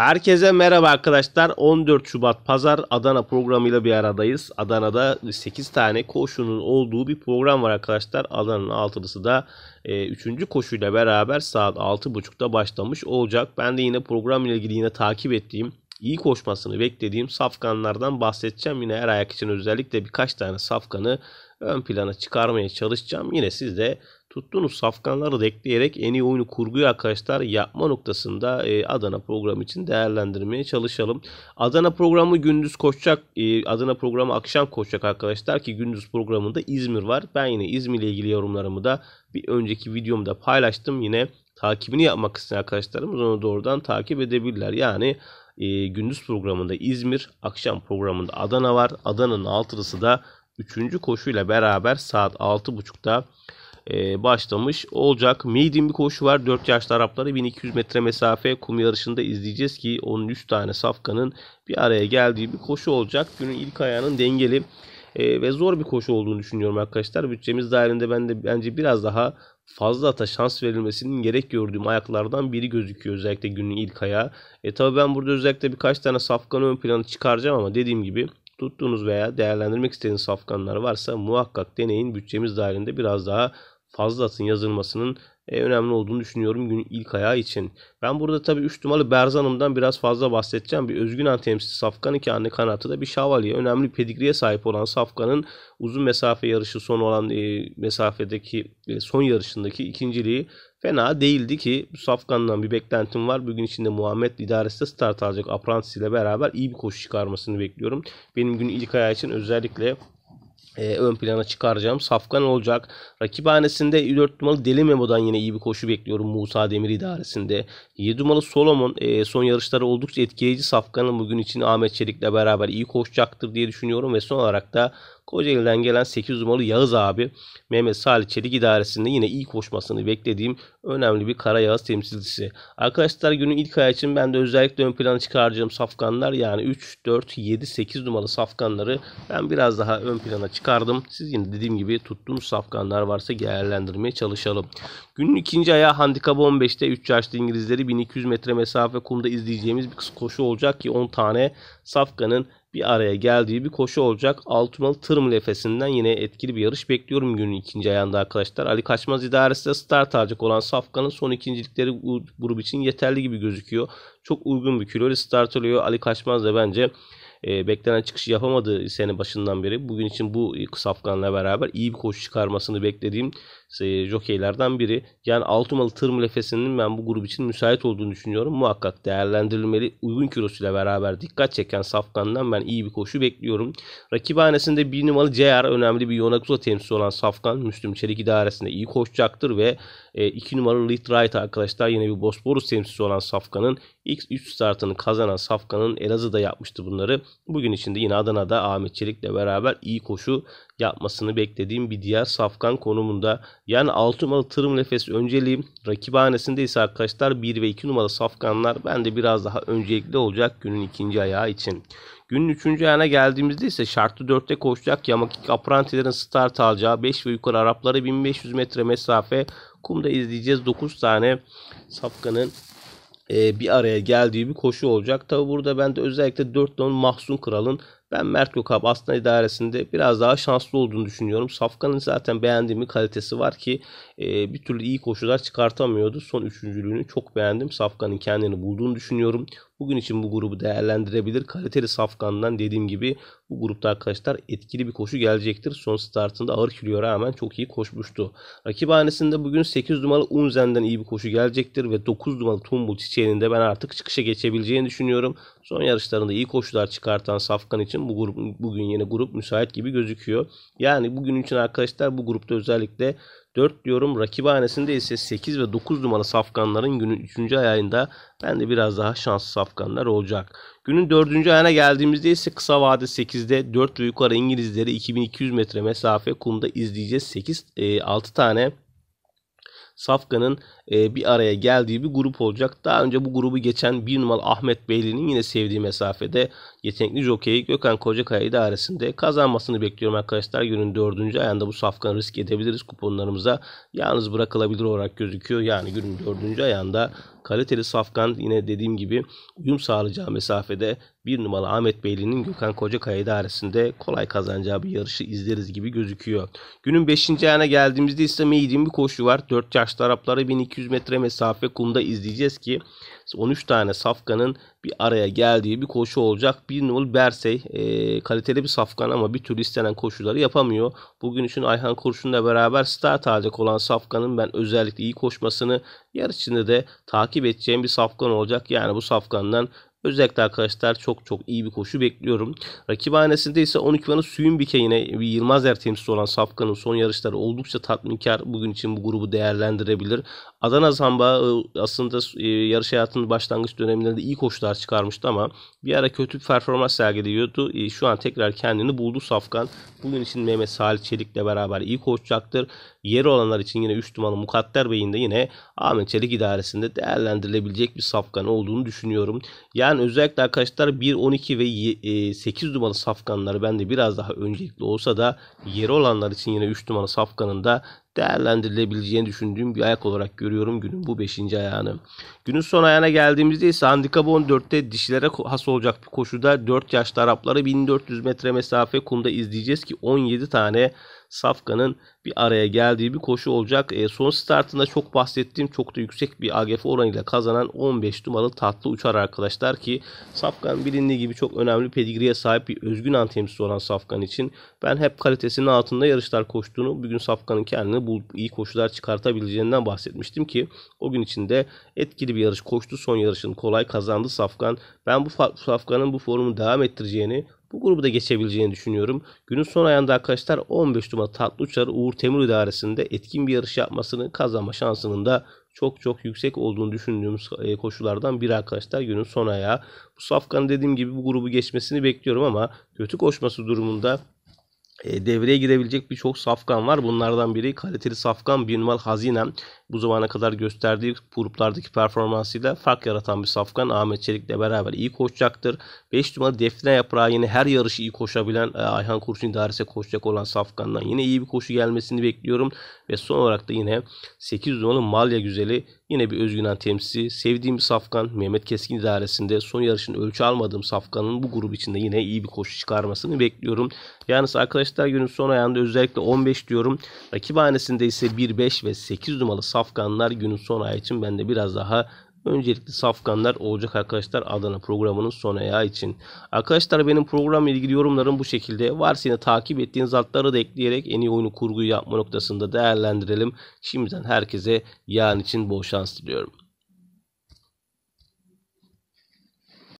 Herkese merhaba arkadaşlar. 14 Şubat Pazar Adana programıyla bir aradayız. Adana'da 8 tane koşunun olduğu bir program var arkadaşlar. Adana'nın altılısı da e, 3. koşuyla beraber saat 6.30'da başlamış olacak. Ben de yine program ile ilgili yine takip ettiğim iyi koşmasını beklediğim safkanlardan bahsedeceğim. Yine her ayak için özellikle birkaç tane safkanı ön plana çıkarmaya çalışacağım. Yine siz de Tuttuğunuz safkanları da ekleyerek en iyi oyunu kurguyu arkadaşlar yapma noktasında e, Adana programı için değerlendirmeye çalışalım. Adana programı gündüz koşacak. E, Adana programı akşam koşacak arkadaşlar ki gündüz programında İzmir var. Ben yine İzmir ile ilgili yorumlarımı da bir önceki videomda paylaştım. Yine takibini yapmak isteyen arkadaşlarımız onu doğrudan takip edebilirler. Yani e, gündüz programında İzmir, akşam programında Adana var. Adana'nın altılısı da 3. koşuyla beraber saat 6.30'da e, başlamış olacak. Medium bir koşu var. 4 yaşlı Arapları 1200 metre mesafe kum yarışında izleyeceğiz ki onun 100 tane safkanın bir araya geldiği bir koşu olacak. Günün ilk ayağının dengeli e, ve zor bir koşu olduğunu düşünüyorum arkadaşlar. Bütçemiz dahilinde ben de bence biraz daha fazla ata şans verilmesinin gerek gördüğüm ayaklardan biri gözüküyor özellikle günün ilk ayağı. E tabi ben burada özellikle birkaç tane safkanı ön planı çıkaracağım ama dediğim gibi tuttuğunuz veya değerlendirmek istediğiniz safkanlar varsa muhakkak deneyin. Bütçemiz dahilinde biraz daha fazla atın yazılmasının e, önemli olduğunu düşünüyorum gün ilk ayağı için. Ben burada tabii 3 numaralı Berzanım'dan biraz fazla bahsedeceğim. Bir özgün temsilcisi Safkan 2 anne kanatı da bir şavalye. Önemli pedigriye sahip olan Safkan'ın uzun mesafe yarışı son olan e, mesafedeki e, son yarışındaki ikinciliği fena değildi ki Safkan'dan bir beklentim var. Bugün içinde Muhammed idaresi de start alacak. Aprantis ile beraber iyi bir koşu çıkarmasını bekliyorum. Benim gün ilk ayağı için özellikle e, ön plana çıkaracağım. Safkan olacak. Rakibhanesinde 4 numaralı Deli Memo'dan yine iyi bir koşu bekliyorum Musa Demir idaresinde. 7 numaralı Solomon e, son yarışları oldukça etkileyici. Safkan'ın bugün için Ahmet Çelik'le beraber iyi koşacaktır diye düşünüyorum ve son olarak da Kocaeli'den gelen 8 numaralı Yağız abi Mehmet Salih Çelik idaresinde yine iyi koşmasını beklediğim önemli bir Kara Yağız temsilcisi. Arkadaşlar günün ilk ayağı için ben de özellikle ön plana çıkaracağım safkanlar yani 3, 4, 7, 8 numaralı safkanları ben biraz daha ön plana çıkardım. Siz yine dediğim gibi tuttuğumuz safkanlar varsa değerlendirmeye çalışalım. Günün ikinci ayağı handikap 15'te 3 yaşlı İngilizleri 1200 metre mesafe kumda izleyeceğimiz bir koşu olacak ki 10 tane safkanın bir araya geldiği bir koşu olacak. Altımalı tırm nefesinden yine etkili bir yarış bekliyorum günün ikinci ayağında arkadaşlar. Ali Kaçmaz idaresi de start alacak olan Safkan'ın son ikincilikleri grup için yeterli gibi gözüküyor. Çok uygun bir kilo start alıyor. Ali Kaçmaz da bence e, beklenen çıkışı yapamadı sene başından beri. Bugün için bu safkanla beraber iyi bir koşu çıkarmasını beklediğim e, jokeylerden biri. Yani Altumalı Tırm Lefesi'nin ben bu grup için müsait olduğunu düşünüyorum. Muhakkak değerlendirilmeli. Uygun kilosuyla beraber dikkat çeken safkandan ben iyi bir koşu bekliyorum. Rakibhanesinde bir numaralı CR önemli bir Yonakusa temsil olan safkan Müslüm Çelik idaresinde iyi koşacaktır ve 2 e, numaralı Lead Right arkadaşlar yine bir Bosporus temsilcisi olan Safkan'ın ilk 3 startını kazanan Safkan'ın Elazığ'da yapmıştı bunları. Bugün içinde yine Adana'da Ahmet Çelik'le beraber iyi koşu yapmasını beklediğim bir diğer safkan konumunda. Yani 6 numaralı tırım nefes önceliğim. Rakibhanesinde ise arkadaşlar 1 ve 2 numaralı safkanlar bende biraz daha öncelikli olacak günün ikinci ayağı için. Günün 3. ayağına geldiğimizde ise şartlı 4'te koşacak Yamakik Aprantilerin start alacağı 5 ve yukarı Araplara 1500 metre mesafe kumda izleyeceğiz 9 tane safkanın e, bir araya geldiği bir koşu olacak. Tabi burada ben de özellikle 4 ton Mahsun Kral'ın ben Mert Gökhan Aslan idaresinde biraz daha şanslı olduğunu düşünüyorum. Safkan'ın zaten beğendiğim bir kalitesi var ki e, bir türlü iyi koşular çıkartamıyordu. Son üçüncülüğünü çok beğendim. Safkan'ın kendini bulduğunu düşünüyorum. Bugün için bu grubu değerlendirebilir. Kaliteli Safkan'dan dediğim gibi bu grupta arkadaşlar etkili bir koşu gelecektir. Son startında ağır kiloya rağmen çok iyi koşmuştu. Rakip Rakibhanesinde bugün 8 numaralı Unzen'den iyi bir koşu gelecektir ve 9 numaralı Tumbul Çiçeği'nin de ben artık çıkışa geçebileceğini düşünüyorum. Son yarışlarında iyi koşular çıkartan Safkan için için bu grup bugün yine grup müsait gibi gözüküyor. Yani bugün için arkadaşlar bu grupta özellikle 4 diyorum. Rakibhanesinde ise 8 ve 9 numara safkanların günün 3. ayında ben de biraz daha şanslı safkanlar olacak. Günün 4. ayına geldiğimizde ise kısa vade 8'de 4 ve yukarı İngilizleri 2200 metre mesafe kumda izleyeceğiz. 8 e, 6 tane Safkan'ın e, bir araya geldiği bir grup olacak. Daha önce bu grubu geçen bir numaralı Ahmet Beyli'nin yine sevdiği mesafede yetenekli jokeyi Gökhan Kocakaya idaresinde kazanmasını bekliyorum arkadaşlar. Günün dördüncü ayında bu Safkan'ı risk edebiliriz kuponlarımıza. Yalnız bırakılabilir olarak gözüküyor. Yani günün dördüncü ayında Kaliteli safkan yine dediğim gibi uyum sağlayacağı mesafede bir numaralı Ahmet Beyli'nin Gökhan Kocakaya idaresinde kolay kazanacağı bir yarışı izleriz gibi gözüküyor. Günün 5. ayağına geldiğimizde ise Meydin bir koşu var. 4 yaşlı Araplara 1200 metre mesafe kumda izleyeceğiz ki 13 tane safkanın bir araya geldiği bir koşu olacak. Bir numaralı Bersey e, kaliteli bir safkan ama bir türlü istenen koşuları yapamıyor. Bugün için Ayhan Kurşun'la beraber start alacak olan safkanın ben özellikle iyi koşmasını Yarış içinde de takip edeceğim bir safkan olacak. Yani bu safkandan Özellikle arkadaşlar çok çok iyi bir koşu bekliyorum. Rakibhanesinde ise 12 numara suyun bir yine bir Yılmaz Er temsilcisi olan Safkan'ın son yarışları oldukça tatminkar. Bugün için bu grubu değerlendirebilir. Adana Zamba e, aslında e, yarış hayatının başlangıç dönemlerinde iyi koşular çıkarmıştı ama bir ara kötü bir performans sergiliyordu. E, şu an tekrar kendini buldu Safkan. Bugün için Mehmet Salih Çelik'le beraber iyi koşacaktır. Yeri olanlar için yine 3 numaralı Mukadder Bey'in de yine Ahmet Ahmet Çelik idaresinde değerlendirilebilecek bir safkan olduğunu düşünüyorum. Yani özellikle arkadaşlar 1, 12 ve 8 e, numaralı safkanları bende biraz daha öncelikli olsa da yeri olanlar için yine 3 numaralı safkanın da değerlendirilebileceğini düşündüğüm bir ayak olarak görüyorum günün bu 5. ayağını. Günün son ayağına geldiğimizde ise handikap 14'te dişilere has olacak bir koşuda 4 yaşlı Arapları 1400 metre mesafe kumda izleyeceğiz ki 17 tane Safkan'ın bir araya geldiği bir koşu olacak. E, son startında çok bahsettiğim çok da yüksek bir AGF oranıyla kazanan 15 numaralı tatlı uçar arkadaşlar ki Safkan bilindiği gibi çok önemli pedigriye sahip bir özgün antemsi olan Safkan için ben hep kalitesinin altında yarışlar koştuğunu bugün Safkan'ın kendini bu iyi koşular çıkartabileceğinden bahsetmiştim ki o gün içinde etkili bir yarış koştu. Son yarışını kolay kazandı Safkan. Ben bu Safkan'ın bu formu devam ettireceğini bu grubu da geçebileceğini düşünüyorum. Günün son ayında arkadaşlar 15 numara tatlı uçarı Uğur Temur idaresinde etkin bir yarış yapmasını kazanma şansının da çok çok yüksek olduğunu düşündüğümüz e, koşullardan biri arkadaşlar günün son ayağı. Bu safkanın dediğim gibi bu grubu geçmesini bekliyorum ama kötü koşması durumunda e, devreye girebilecek birçok safkan var. Bunlardan biri kaliteli safkan Binval Hazinem. Bu zamana kadar gösterdiği gruplardaki performansıyla fark yaratan bir safkan Ahmet Çelik'le beraber iyi koşacaktır. 5 numara Defne Yaprağı yine her yarışı iyi koşabilen e, Ayhan Kurşun idaresi koşacak olan safkandan yine iyi bir koşu gelmesini bekliyorum. Ve son olarak da yine 8 numaralı Malya Güzeli Yine bir özgünen temsilcisi. Sevdiğim bir safkan Mehmet Keskin idaresinde son yarışın ölçü almadığım safkanın bu grup içinde yine iyi bir koşu çıkarmasını bekliyorum. Yalnız arkadaşlar Güreşler günün son ayağında özellikle 15 diyorum. Rakip hanesinde ise 1-5 ve 8 numaralı safkanlar günün son ayağı için ben de biraz daha Öncelikli safkanlar olacak arkadaşlar Adana programının son ayağı için. Arkadaşlar benim programla ilgili yorumlarım bu şekilde. Varsa yine takip ettiğiniz altları da ekleyerek en iyi oyunu kurguyu yapma noktasında değerlendirelim. Şimdiden herkese yarın için bol şans diliyorum.